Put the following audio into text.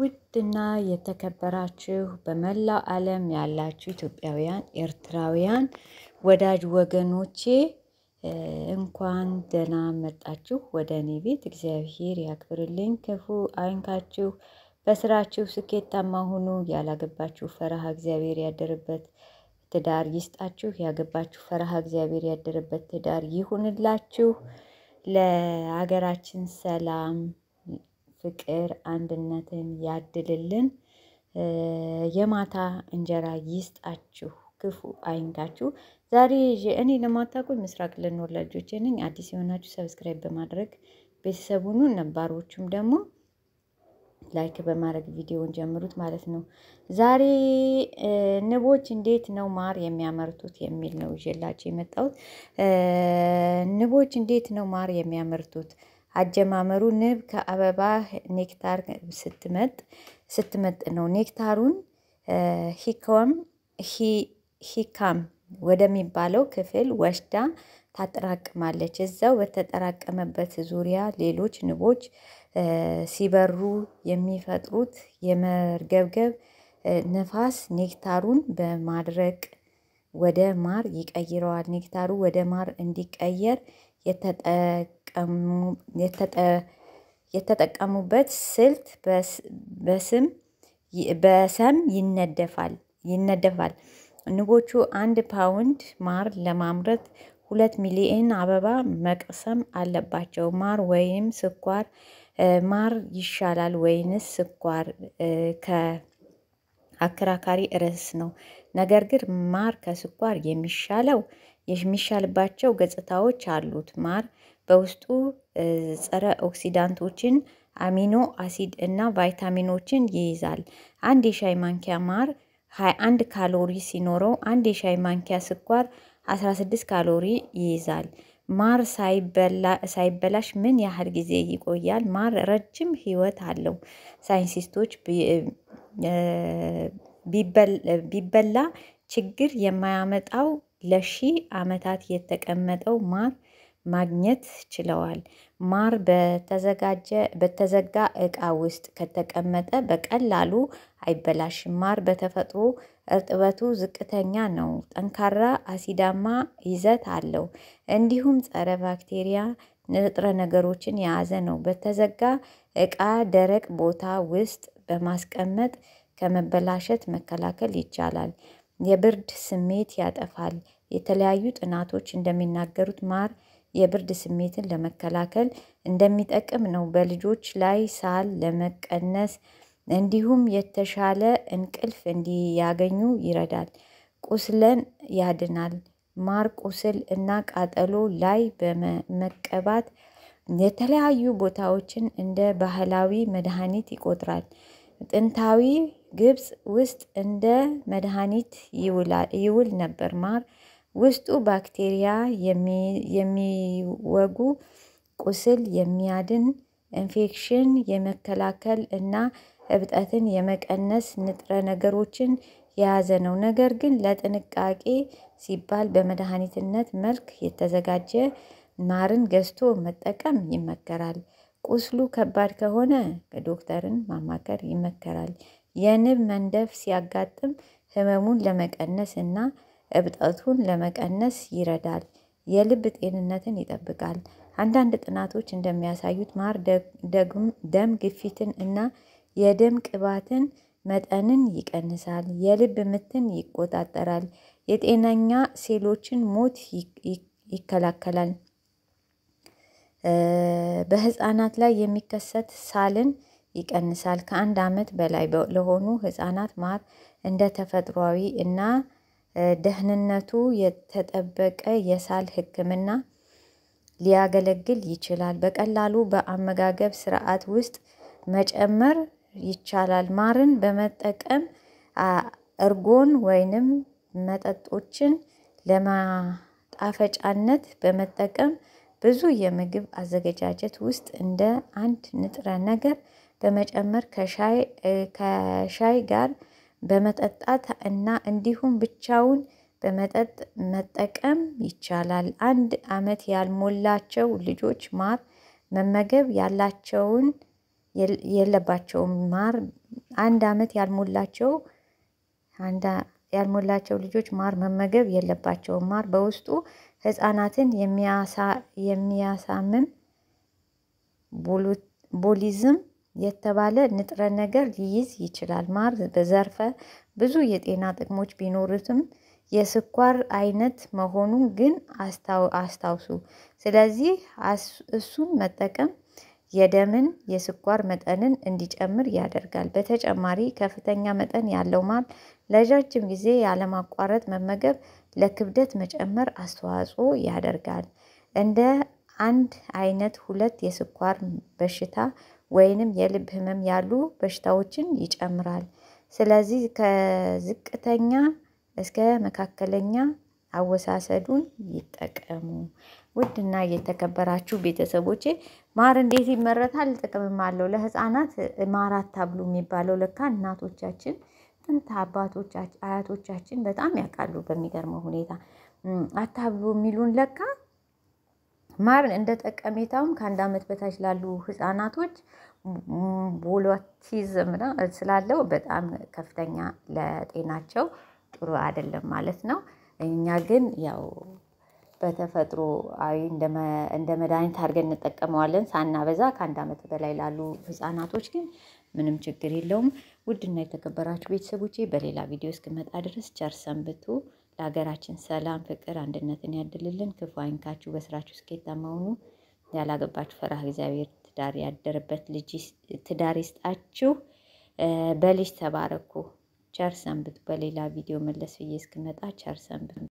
ውድና የተከበራችሁ በመላው ዓለም ያላችሁ ኢትዮጵያውያን፣ ኤርትራውያን ወዳጅ ወገኖቼ እንኳን ደህና መጣችሁ ወደ እኔ ቤት። እግዚአብሔር ያክብርልኝ፣ ክፉ አይንካችሁ፣ በስራችሁ ስኬታማ ሁኑ። ያላገባችሁ ፈረሃ እግዚአብሔር ያደረበት ትዳር ይስጣችሁ። ያገባችሁ ፈረሃ እግዚአብሔር ያደረበት ትዳር ይሁንላችሁ። ለሀገራችን ሰላም ፍቅር አንድነትን ያድልልን። የማታ እንጀራ ይስጣችሁ ክፉ አይንካችሁ። ዛሬ እኔ ለማታውቁኝ ምስራቅ ልኖር ነኝ። አዲስ የሆናችሁ ሰብስክራይብ በማድረግ ቤተሰብ ነባሮቹም ደግሞ ላይክ በማድረግ ቪዲዮውን ጀምሩት ማለት ነው። ዛሬ ንቦች እንዴት ነው ማር የሚያመርቱት የሚል ነው ይዤላችሁ የመጣሁት። ንቦች እንዴት ነው ማር የሚያመርቱት? አጀማመሩ ንብ ከአበባ ኔክታር ስትመጥ ስትመጥ ነው። ኔክታሩን ሂኮም ሂካም ወደሚባለው ክፍል ወስዳ ታጠራቅማለች። እዛው በተጠራቀመበት ዙሪያ ሌሎች ንቦች ሲበሩ የሚፈጥሩት የመርገብገብ ነፋስ ኔክታሩን በማድረቅ ወደ ማር ይቀይረዋል። ኔክታሩ ወደ ማር እንዲቀየር የተጠቀሙበት ስልት በስም በሰም ይነደፋል ይነደፋል። ንቦቹ አንድ ፓውንድ ማር ለማምረት ሁለት ሚሊየን አበባ መቅሰም አለባቸው። ማር ወይም ስኳር ማር ይሻላል ወይንስ ስኳር? ከአከራካሪ ርዕስ ነው። ነገር ግን ማር ከስኳር የሚሻለው የሚሻልባቸው ገጽታዎች አሉት። ማር በውስጡ ጸረ ኦክሲዳንቶችን፣ አሚኖ አሲድ እና ቫይታሚኖችን ይይዛል። አንድ የሻይ ማንኪያ ማር 21 ካሎሪ ሲኖረው አንድ የሻይ ማንኪያ ስኳር 16 ካሎሪ ይይዛል። ማር ሳይበላሽ ምን ያህል ጊዜ ይቆያል? ማር ረጅም ሕይወት አለው። ሳይንቲስቶች ቢበላ ችግር የማያመጣው ለሺህ ዓመታት የተቀመጠው ማር ማግኘት ችለዋል። ማር በተዘጋጀ በተዘጋ ዕቃ ውስጥ ከተቀመጠ በቀላሉ አይበላሽም። ማር በተፈጥሮ እርጥበቱ ዝቅተኛ ነው፣ ጠንካራ አሲዳማ ይዘት አለው፣ እንዲሁም ጸረ ባክቴሪያ ንጥረ ነገሮችን የያዘ ነው። በተዘጋ ዕቃ ደረቅ ቦታ ውስጥ በማስቀመጥ ከመበላሸት መከላከል ይቻላል። የብርድ ስሜት ያጠፋል። የተለያዩ ጥናቶች እንደሚናገሩት ማር የብርድ ስሜትን ለመከላከል እንደሚጠቅም ነው። በልጆች ላይ ሳል ለመቀነስ እንዲሁም የተሻለ እንቅልፍ እንዲያገኙ ይረዳል። ቁስለን ያድናል። ማር ቁስል እና ቃጠሎ ላይ በመቀባት የተለያዩ ቦታዎችን እንደ ባህላዊ መድኃኒት ይቆጥራል። ጥንታዊ ግብፅ ውስጥ እንደ መድኃኒት ይውል ነበር። ማር ውስጡ ባክቴሪያ የሚወጉ፣ ቁስል የሚያድን፣ ኢንፌክሽን የመከላከል እና እብጠትን የመቀነስ ንጥረ ነገሮችን የያዘ ነው። ነገር ግን ለጥንቃቄ ሲባል በመድኃኒትነት መልክ የተዘጋጀ ማርን ገዝቶ መጠቀም ይመከራል። ቁስሉ ከባድ ከሆነ ዶክተርን ማማከር ይመከራል። የንብ መንደፍ ሲያጋጥም ህመሙን ለመቀነስ እና እብጠቱን ለመቀነስ ይረዳል። የልብ ጤንነትን ይጠብቃል። አንዳንድ ጥናቶች እንደሚያሳዩት ማር ደም ግፊትን እና የደም ቅባትን መጠንን ይቀንሳል። የልብ ምትን ይቆጣጠራል። የጤነኛ ሴሎችን ሞት ይከላከላል። በህፃናት ላይ የሚከሰት ሳልን ይቀንሳል። ከአንድ ዓመት በላይ ለሆኑ ህፃናት ማር እንደ ተፈጥሯዊ እና ደህንነቱ የተጠበቀ የሳል ህክምና ሊያገለግል ይችላል። በቀላሉ በአመጋገብ ስርዓት ውስጥ መጨመር ይቻላል። ማርን በመጠቀም እርጎን ወይንም መጠጦችን ለማጣፈጫነት በመጠቀም ብዙ የምግብ አዘገጃጀት ውስጥ እንደ አንድ ንጥረ ነገር በመጨመር ከሻይ ጋር በመጠጣት እና እንዲሁም ብቻውን በመጠጥ መጠቀም ይቻላል። አንድ አመት ያልሞላቸው ልጆች ማር መመገብ ያላቸውን የለባቸውም ማር አንድ አመት ያልሞላቸው ያልሞላቸው ልጆች ማር መመገብ የለባቸውም። ማር በውስጡ ህጻናትን የሚያሳምም ቦሊዝም የተባለ ንጥረ ነገር ሊይዝ ይችላል። ማር በዘርፈ ብዙ የጤና ጥቅሞች ቢኖሩትም የስኳር አይነት መሆኑ ግን አስታውሱ። ስለዚህ እሱን መጠቀም የደምን የስኳር መጠንን እንዲጨምር ያደርጋል። በተጨማሪ ከፍተኛ መጠን ያለው ማር ለረጃጅም ጊዜ ያለማቋረጥ መመገብ ለክብደት መጨመር አስተዋጽኦ ያደርጋል። እንደ አንድ አይነት ሁለት የስኳር በሽታ ወይንም የልብ ህመም ያሉ በሽታዎችን ይጨምራል። ስለዚህ ከዝቅተኛ እስከ መካከለኛ አወሳሰዱን ይጠቀሙ። ውድና የተከበራችሁ ቤተሰቦቼ ማር እንዴት ይመረታል? ጥቅምም አለው። ለህፃናት ማር አታብሉ የሚባለው ለካ እናቶቻችን ጥንት አባቶቻችን አያቶቻችን በጣም ያውቃሉ። በሚገርመው ሁኔታ አታብቦ የሚሉን ለካ ማር እንደ ጠቀሜታውም ከአንድ ዓመት በታች ላሉ ህፃናቶች ቦሎቲዝም ስላለው በጣም ከፍተኛ ለጤናቸው ጥሩ አይደለም ማለት ነው። እኛ ግን ያው በተፈጥሮ በተፈጥሮአዊ እንደ መድኃኒት አድርገን እንጠቀመዋለን ሳናበዛ ከአንድ አመት በላይ ላሉ ህጻናቶች ግን ምንም ችግር የለውም። ውድና የተከበራችሁ ቤተሰቦቼ በሌላ ቪዲዮ እስክመጣ ድረስ ቸር ሰንብቱ። ለሀገራችን ሰላም፣ ፍቅር፣ አንድነትን ያድልልን። ክፉ አይንካችሁ። በስራችሁ ስኬታማ ሁኑ። ያላገባችሁ ፈራህ እግዚአብሔር ትዳር ያደረበት ልጅ ትዳር ይስጣችሁ። በልጅ ተባረኩ። ቸር ሰንብቱ። በሌላ ቪዲዮ መለስ ብዬ እስክመጣ ቸር ሰንብቱ።